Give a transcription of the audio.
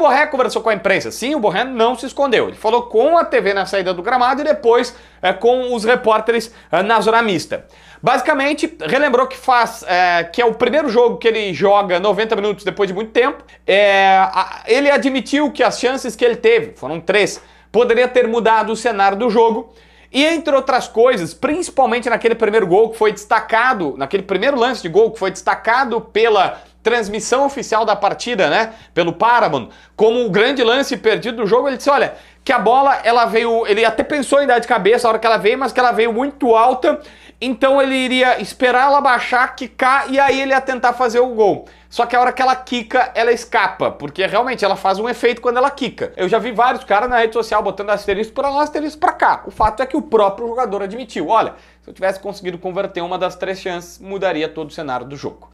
Borré conversou com a imprensa. Sim, o Borré não se escondeu. Ele falou com a TV na saída do gramado e depois é, com os repórteres é, na zona mista. Basicamente, relembrou que faz é, que é o primeiro jogo que ele joga 90 minutos depois de muito tempo. É, a, ele admitiu que as chances que ele teve, foram três, poderia ter mudado o cenário do jogo. E entre outras coisas, principalmente naquele primeiro gol que foi destacado, naquele primeiro lance de gol que foi destacado pela transmissão oficial da partida, né, pelo Paramount, como o grande lance perdido do jogo, ele disse, olha, que a bola, ela veio, ele até pensou em dar de cabeça a hora que ela veio, mas que ela veio muito alta, então ele iria esperar ela baixar, quicar e aí ele ia tentar fazer o gol. Só que a hora que ela quica, ela escapa, porque realmente ela faz um efeito quando ela quica. Eu já vi vários caras na rede social botando asterisco para lá, asterisco para cá. O fato é que o próprio jogador admitiu, olha, se eu tivesse conseguido converter uma das três chances, mudaria todo o cenário do jogo.